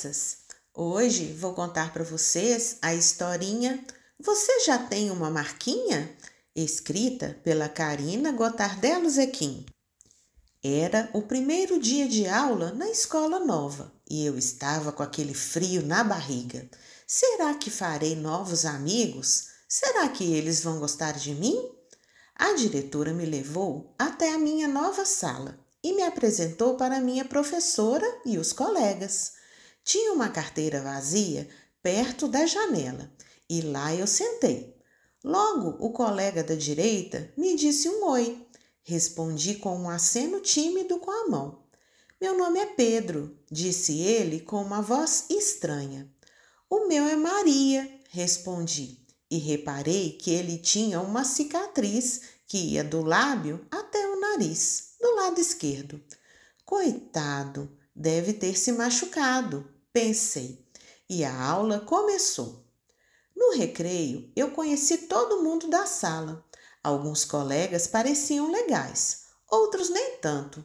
crianças, hoje vou contar para vocês a historinha Você já tem uma marquinha? escrita pela Karina Gotardello Zequim. Era o primeiro dia de aula na escola nova e eu estava com aquele frio na barriga. Será que farei novos amigos? Será que eles vão gostar de mim? A diretora me levou até a minha nova sala e me apresentou para minha professora e os colegas. Tinha uma carteira vazia perto da janela e lá eu sentei. Logo, o colega da direita me disse um oi. Respondi com um aceno tímido com a mão. Meu nome é Pedro, disse ele com uma voz estranha. O meu é Maria, respondi, e reparei que ele tinha uma cicatriz que ia do lábio até o nariz, do lado esquerdo. Coitado, Deve ter se machucado, pensei, e a aula começou. No recreio, eu conheci todo mundo da sala. Alguns colegas pareciam legais, outros nem tanto.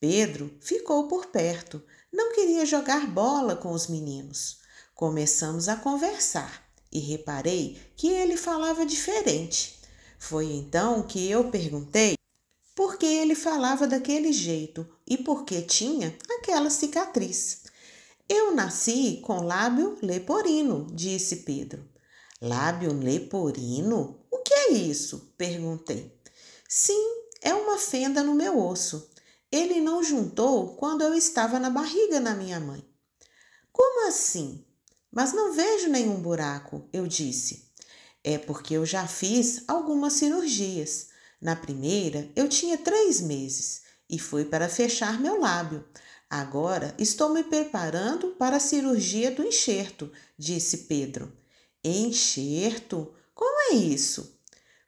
Pedro ficou por perto, não queria jogar bola com os meninos. Começamos a conversar e reparei que ele falava diferente. Foi então que eu perguntei porque ele falava daquele jeito e porque tinha aquela cicatriz. Eu nasci com lábio leporino, disse Pedro. Lábio leporino? O que é isso? perguntei. Sim, é uma fenda no meu osso. Ele não juntou quando eu estava na barriga da minha mãe. Como assim? Mas não vejo nenhum buraco, eu disse. É porque eu já fiz algumas cirurgias. Na primeira, eu tinha três meses e foi para fechar meu lábio. Agora estou me preparando para a cirurgia do enxerto, disse Pedro. Enxerto? Como é isso?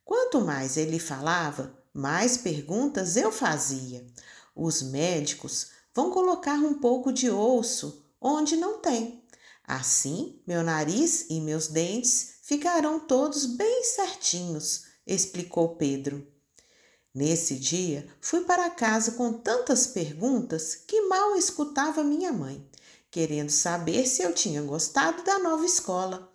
Quanto mais ele falava, mais perguntas eu fazia. Os médicos vão colocar um pouco de osso onde não tem. Assim, meu nariz e meus dentes ficarão todos bem certinhos, explicou Pedro. Nesse dia, fui para casa com tantas perguntas que mal escutava minha mãe, querendo saber se eu tinha gostado da nova escola.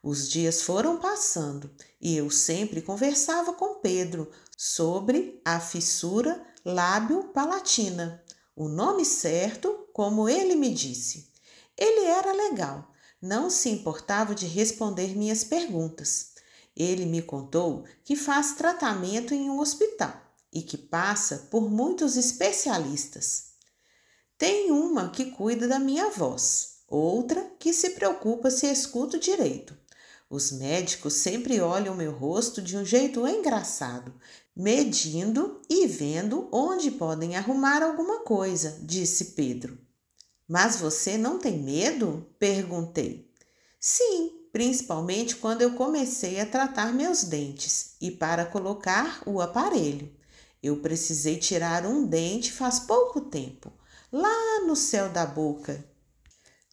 Os dias foram passando e eu sempre conversava com Pedro sobre a fissura lábio-palatina, o nome certo, como ele me disse. Ele era legal, não se importava de responder minhas perguntas. Ele me contou que faz tratamento em um hospital e que passa por muitos especialistas. Tem uma que cuida da minha voz, outra que se preocupa se escuto direito. Os médicos sempre olham meu rosto de um jeito engraçado, medindo e vendo onde podem arrumar alguma coisa, disse Pedro. Mas você não tem medo? perguntei. Sim, principalmente quando eu comecei a tratar meus dentes e para colocar o aparelho. Eu precisei tirar um dente faz pouco tempo, lá no céu da boca.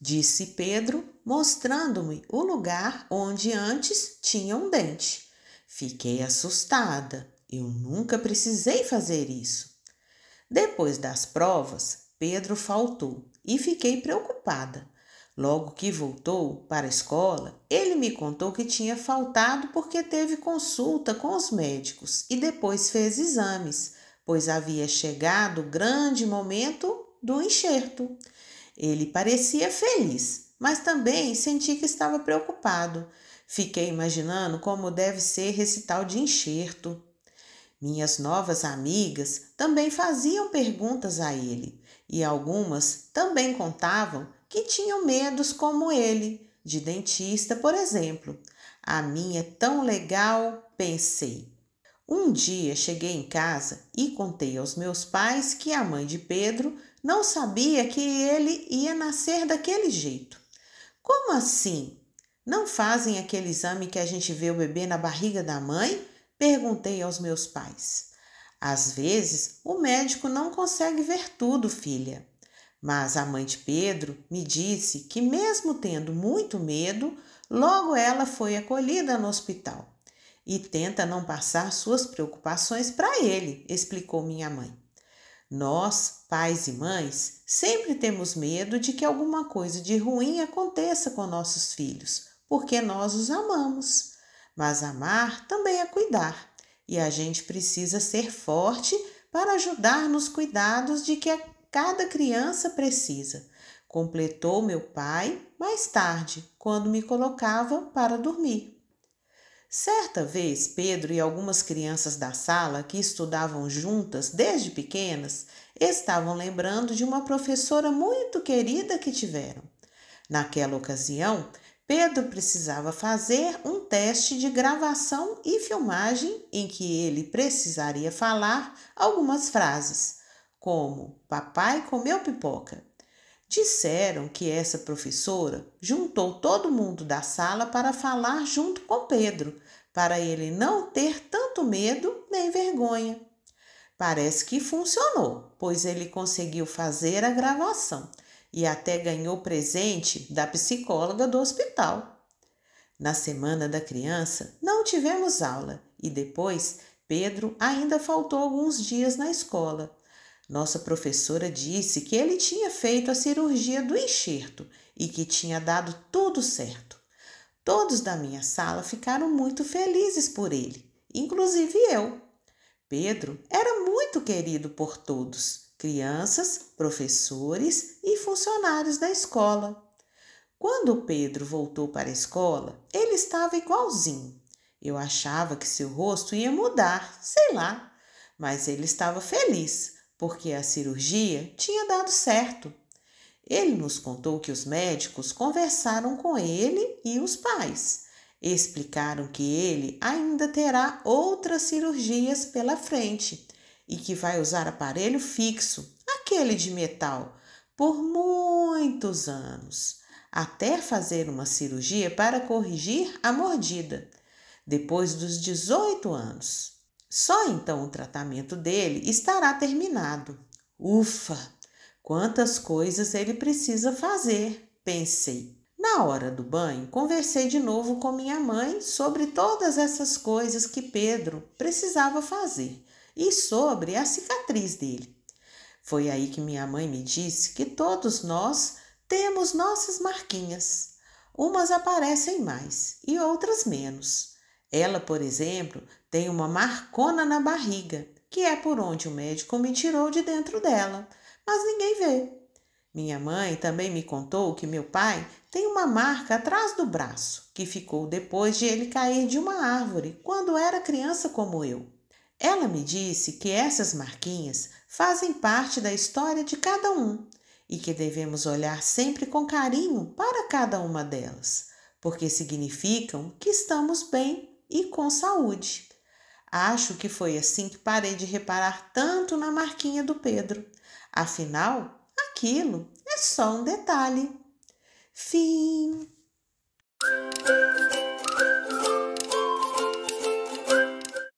Disse Pedro, mostrando-me o lugar onde antes tinha um dente. Fiquei assustada. Eu nunca precisei fazer isso. Depois das provas, Pedro faltou e fiquei preocupada Logo que voltou para a escola, ele me contou que tinha faltado porque teve consulta com os médicos e depois fez exames, pois havia chegado o grande momento do enxerto. Ele parecia feliz, mas também senti que estava preocupado. Fiquei imaginando como deve ser recital de enxerto. Minhas novas amigas também faziam perguntas a ele e algumas também contavam que tinham medos como ele, de dentista, por exemplo. A minha é tão legal, pensei. Um dia cheguei em casa e contei aos meus pais que a mãe de Pedro não sabia que ele ia nascer daquele jeito. Como assim? Não fazem aquele exame que a gente vê o bebê na barriga da mãe? Perguntei aos meus pais. Às vezes, o médico não consegue ver tudo, filha. Mas a mãe de Pedro me disse que, mesmo tendo muito medo, logo ela foi acolhida no hospital. E tenta não passar suas preocupações para ele, explicou minha mãe. Nós, pais e mães, sempre temos medo de que alguma coisa de ruim aconteça com nossos filhos, porque nós os amamos. Mas amar também é cuidar, e a gente precisa ser forte para ajudar nos cuidados de que cada criança precisa, completou meu pai mais tarde, quando me colocava para dormir. Certa vez, Pedro e algumas crianças da sala que estudavam juntas desde pequenas estavam lembrando de uma professora muito querida que tiveram. Naquela ocasião, Pedro precisava fazer um teste de gravação e filmagem em que ele precisaria falar algumas frases como Papai comeu pipoca. Disseram que essa professora juntou todo mundo da sala para falar junto com Pedro, para ele não ter tanto medo nem vergonha. Parece que funcionou, pois ele conseguiu fazer a gravação e até ganhou presente da psicóloga do hospital. Na semana da criança, não tivemos aula e depois Pedro ainda faltou alguns dias na escola nossa professora disse que ele tinha feito a cirurgia do enxerto e que tinha dado tudo certo. Todos da minha sala ficaram muito felizes por ele, inclusive eu. Pedro era muito querido por todos, crianças, professores e funcionários da escola. Quando Pedro voltou para a escola, ele estava igualzinho. Eu achava que seu rosto ia mudar, sei lá, mas ele estava feliz, porque a cirurgia tinha dado certo. Ele nos contou que os médicos conversaram com ele e os pais. Explicaram que ele ainda terá outras cirurgias pela frente e que vai usar aparelho fixo, aquele de metal, por muitos anos, até fazer uma cirurgia para corrigir a mordida, depois dos 18 anos. Só então o tratamento dele estará terminado. Ufa! Quantas coisas ele precisa fazer, pensei. Na hora do banho, conversei de novo com minha mãe sobre todas essas coisas que Pedro precisava fazer e sobre a cicatriz dele. Foi aí que minha mãe me disse que todos nós temos nossas marquinhas. Umas aparecem mais e outras menos. Ela, por exemplo, tem uma marcona na barriga, que é por onde o médico me tirou de dentro dela, mas ninguém vê. Minha mãe também me contou que meu pai tem uma marca atrás do braço, que ficou depois de ele cair de uma árvore, quando era criança como eu. Ela me disse que essas marquinhas fazem parte da história de cada um e que devemos olhar sempre com carinho para cada uma delas, porque significam que estamos bem e com saúde. Acho que foi assim que parei de reparar tanto na marquinha do Pedro. Afinal, aquilo é só um detalhe. Fim.